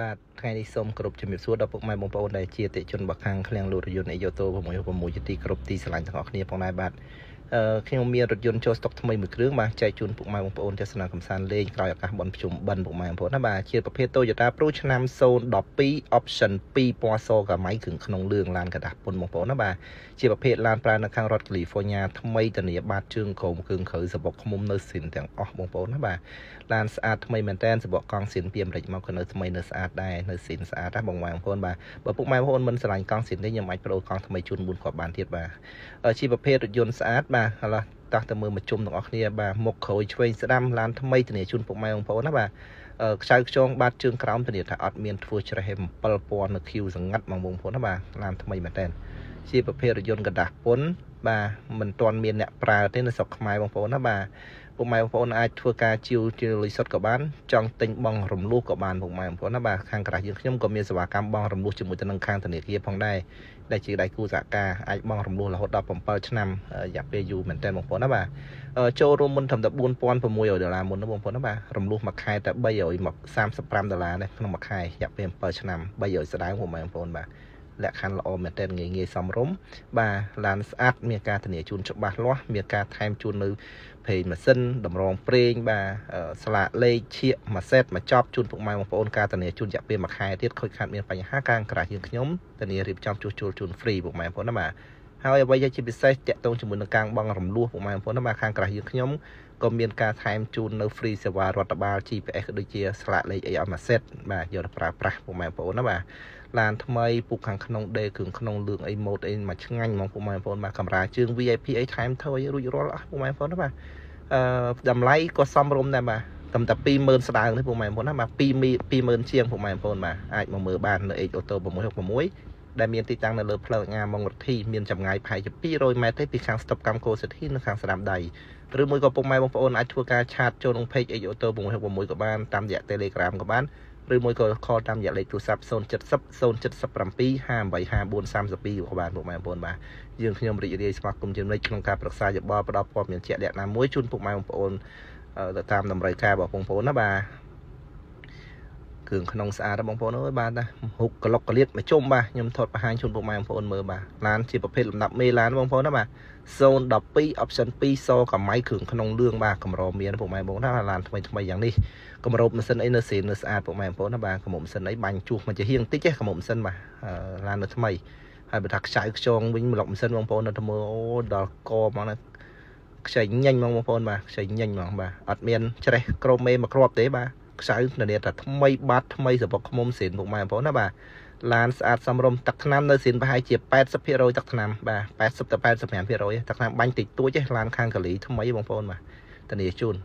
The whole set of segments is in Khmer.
បាទថ្ងៃនេះសូមគោរពជំរាបសួរដល់ពុកម៉ែបងប្អូនដែលជាអតិជនរបស់ខាងឃ្លាំងលោតរយន្តអេយ៉ូតូ666ជាទីគោរពទីស្រឡាញ់ទាំងអស់គ្នាផងដែរបាទខ្ញុំមានរថយន្តចូលស្តុកថ្មីមួយគ្រឿងបាទចែកជូនពុកម៉ែបងប្អូនទស្សនាកំសាន្តលេងក្រោយឱកាសបន់ភ្ជុំបិណ្ឌពុកម៉ែបងប្អូនណាបាទជាប្រភេទ Toyota Pro ឆ្នាំ012 option 2ពណ៌សកាម៉ៃគ្រឿងក្នុងលឿងឡានកដាស់ពុនបងប្អូនណាបាទជាប្រភេទឡានប្រើនៅខាងរដ្ឋ California ថ្មីធានាបាតជើងក្រុមគ្រឿងក្រៅសបកឃុំនៅស៊ីនទាំងអស់បងប្អូនណាបាទឡានស្អាតថ្មីមែនតែនសបកកង់ស៊ីនពីអាមេរិកមកក៏នៅថ្មីនៅស្អាតដែរនៅស៊ីនស្អាតណាបងប្អូនបងប្អូនបាទបើពុកម៉ែបងប្អូនមិនស្រឡាញ់កង់ស៊ីនទេខ្ញុំអាចប្រូកង់ថ្មីជូនមុនគាត់បានទៀតបាទជាប្រភេទរថយន្តស្អាតបាទបាទឥឡូវតោះទៅមើលមកជុំទាំងអស់គ្នាបាទមុខក្រួយឆ្វេងស្ដាំឡានថ្មីធានាជូនពុកម៉ែបងប្អូនណាបាទខ្ចៅខ្ចងបាតជើងក្រោមធានាថាអត់មានធ្វើច្រេះ7000នៅឃីវសង្កាត់បងបងប្អូនណាបាទឡានថ្មីមែនតើជាប្រភេទរថយន្តกระดาษពុនបាទមិនទាន់មានអ្នកប្រើទេនៅស្រុកខ្មែរបងប្អូនណាបាទពុកម៉ែបងប្អូនអាចធ្វើការជាវជាលុយសុទ្ធក៏បានចង់ទិញបងរំលោះក៏បានពុកម៉ែបងប្អូនណាបាទខាងក្រាស់យើងខ្ញុំក៏មានសេវាកម្មបងរំលោះជាមួយទៅនឹងខាងធនាគារផងដែរដែលជាដៃគូសហការអាចបងរំលោះរហូតដល់7ឆ្នាំរយៈពេលយូរមែនតើបងប្អូនណាបាទចូលរួមមុនត្រឹមតែ4600ដុល្លារមុនណាបងប្អូនណាបាទរំលោះមួយខែតែ335ដុល្លារនេះក្នុងមួយខែរយៈពេល7ឆ្នាំ300ស្ដៅពុកម៉ែបងប្អូនបាទលក្ខខណ្ឌល្អមែនទែនងាយងាយសមរម្យបាទឡានស្អាតមានការធានាជូនច្បាស់លាស់មានការថែមជូននៅប្រេងម៉ាស៊ីនតម្រងប្រេង បាទស្លាកលេខឈៀកមួយសេតមួយចប់ជូនពុកម៉ែបងប្អូនការធានាជូនរយៈពេលមួយខែទៀតខូចខាតមានបញ្ហាការអង្ក្រាស់យើងខ្ញុំធានារៀបចំជួសជុលជូនហ្វ្រីពុកម៉ែបងប្អូនណាបាទហើយអ្វីដែលជាពិសេសតាក់ទងជាមួយនឹងការបងរំលោះពុកម៉ែបងប្អូនមកខាងក្រៅយើងខ្ញុំក៏មានការថែមជូននៅ free សេវារដ្ឋបាល GPS ដូចជាស្លាកលេខអីអស់មួយសេតបាទយកទៅប្រើប្រាស់ពុកម៉ែបងប្អូនណាបាទឡានថ្មីពុកខាងក្នុងដេគ្រឿងក្នុងលឿងអីម៉ូតអីមកឆ្ងាញ់ហ្មងពុកម៉ែបងប្អូនមកកាមេរ៉ាជើង VIP អីថែមធ្វើឲ្យរួចរាល់អស់ពុកម៉ែបងប្អូនណាបាទអឺតម្លៃក៏សមរម្យដែរបាទតែតែ20000ស្ដើងនេះពុកម៉ែបងប្អូនណាបាទ20000ជាងពុកម៉ែបងប្អូនបាទអាចមកមើលបាននៅ X Auto 666ដែលមានទីតាំងនៅលើផ្លូវអាម៉ងរទ្ធីមានចម្ងាយប្រហែលជា200ម៉ែត្រទេពីខាងស្តុបកម្មកោសិទ្ធីនៅខាងស្រាំដៃឬមួយក៏ពុកម៉ែបងប្អូនអាចធ្វើការឆាតចូលក្នុង page អេអូតូ666ក៏បានតាមរយៈ Telegram ក៏បានឬមួយក៏ call តាមរយៈលេខទូរស័ព្ទ070 077 585432ក៏បានពុកម៉ែបងប្អូនបាទយើងខ្ញុំរីករាយស្វាគមន៍ជំនិច្ចក្នុងការប្រឹក្សាយោបល់ផ្ដល់ព័ត៌មានជាក់លាក់ណាមួយជូនពុកម៉ែបងប្អូនទៅតាមតម្រូវការរបស់បងប្អូនណាបាទគ្រឿងក្នុងស្អាតបងប្អូនអើយបាទណាហុកក្លុកក្លៀតមកជុំបាទខ្ញុំថតបង្ហាញជូនពុកម៉ែបងប្អូនមើលបាទឡានជាប្រភេទលំដាប់មេឡានបងប្អូនណាបាទ012 option 2សកម្មៃគ្រឿងក្នុងលឿងបាទកម្រមានពុកម៉ែបងប្អូនណាឡានថ្មីថ្មីយ៉ាងនេះកម្រប់ម៉ាស៊ីនអីនៅស្រីនៅស្អាតពុកម៉ែបងប្អូនណាបាទកម្រប់ម៉ាស៊ីនអីបាញ់ជួសមកជាហៀងតិចទេកម្រប់ម៉ាស៊ីនបាទឡាននៅថ្មីហើយបើថាខ្ចៅខ្ចងវិញម្លុកម៉ាស៊ីនបងប្អូននៅទៅមើលអូដល់កមកណាខ្ចីញញហ្មងបងប្អូនបាទខ្ចីញញហ្មងបាទអត់មានច្រេះក្រមមេមកគ្របទេបាទខ្ចៅនានាថាថ្មីបាត់ថ្មីសពខ្មុំសេនមុខម៉ែបងប្អូនណាបាទឡានស្អាតសំរុំទឹកថ្នាំនៅសេនប្រហែលជា80%ទឹកថ្នាំបាទ80ទៅ85%ទឹកថ្នាំបាញ់តិចតួចឯឡានខាងកាលីថ្មីបងប្អូនបាទធានាជូន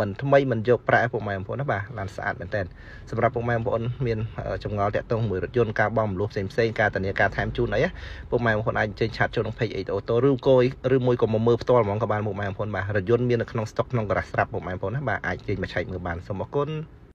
មិនថ្មីមិនយកប្រាក់ពួកម៉ែបងប្អូនណាបាទឡានស្អាតមែនតើសម្រាប់ពួកម៉ែបងប្អូនមានចម្ងល់តាក់ទងមួយរថយន្តការបំលុះផ្សេងផ្សេងការធានាការថែមជូនអីពួកម៉ែបងប្អូនអាចចេញឆាតចូលក្នុង page អេអូតូឬកយឬមួយក៏មកមើលផ្ទាល់ហ្មងក៏បានពួកម៉ែបងប្អូនបាទរថយន្តមាននៅក្នុងស្តុកក្នុងការ៉ាសស្រាប់ពួកម៉ែបងប្អូនណាបាទអាចចេញមកឆែកមើលបានសូមអរគុណ